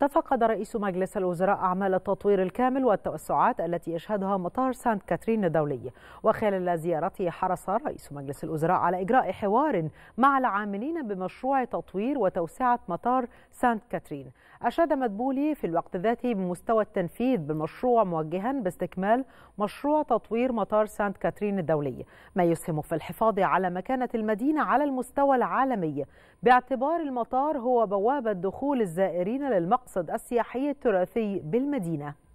تفقد رئيس مجلس الوزراء أعمال التطوير الكامل والتوسعات التي يشهدها مطار سانت كاترين الدولي وخلال زيارته حرص رئيس مجلس الوزراء على إجراء حوار مع العاملين بمشروع تطوير وتوسعة مطار سانت كاترين أشاد مدبولي في الوقت ذاته بمستوى التنفيذ بالمشروع موجها باستكمال مشروع تطوير مطار سانت كاترين الدولي ما يسهم في الحفاظ على مكانة المدينة على المستوى العالمي باعتبار المطار هو بوابة دخول الزائرين للمقر المقصد السياحي التراثي بالمدينة